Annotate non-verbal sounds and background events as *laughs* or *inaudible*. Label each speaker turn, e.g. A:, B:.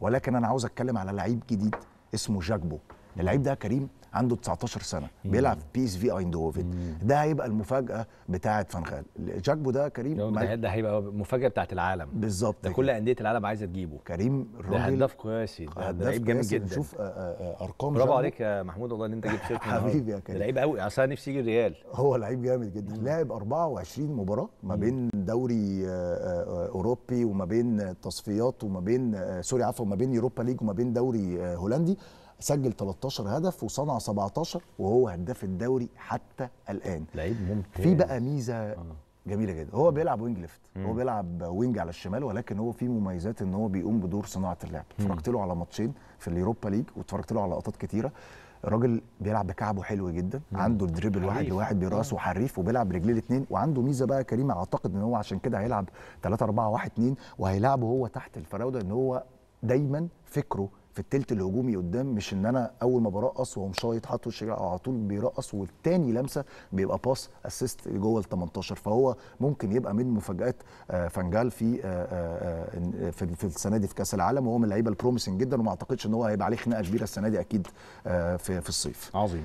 A: ولكن انا عاوز اتكلم على لعيب جديد اسمه جاكبو اللعيب ده كريم عنده 19 سنه بيلعب في اس في ايندوفن ده هيبقى المفاجاه بتاعه فانخال جاكبو ده
B: كريم ده, ده هيبقى مفاجاه بتاعه العالم بالظبط ده كل انديه العالم عايزه تجيبه كريم الراجل هداف قياسي ده لعيب جامد جدا نشوف
A: آه، آه، آه، ارقام برافو عليك
B: يا محمود والله ان انت جبت سيرته *laughs* حبيبي يا كريم لعيب قوي اصل انا نفسي يجي الريال
A: هو لعيب جامد جدا لعب 24 مباراه ما بين دوري اوروبي وما بين تصفيات وما بين سوري عفوا ما بين يوروبا ليج وما بين دوري هولندي سجل 13 هدف وصنع 17 وهو هداف الدوري حتى الان لعيب ممتاز في بقى ميزه آه. جميله جدا هو بيلعب وينج ليفت هو بيلعب وينج على الشمال ولكن هو فيه مميزات ان هو بيقوم بدور صناعه اللعب اتفرجت له على ماتشين في اليوروبا ليج واتفرجت له على لقطات كتيره راجل بيلعب بكعبه حلو جدا مم. عنده الدريبل واحد لواحد براسه حريف وبيلعب برجليه الاثنين وعنده ميزه بقى كريم اعتقد ان هو عشان كده هيلعب 3 4 1 2 وهيلعبه هو تحت الفراوده ان هو دايما فكره في الثلث الهجومي قدام مش ان انا اول ما برقص واقوم شايط حاطط الشجاع على طول بيرقص والتاني لمسه بيبقى باس اسيست جوه ال 18 فهو ممكن يبقى من مفاجات آه، فانجال في آه، آه، في, السنه دي في كاس العالم وهو من اللعيبه البروميسنج جدا وما اعتقدش ان هو هيبقى عليه خناقه كبيره السنه دي اكيد في الصيف عظيم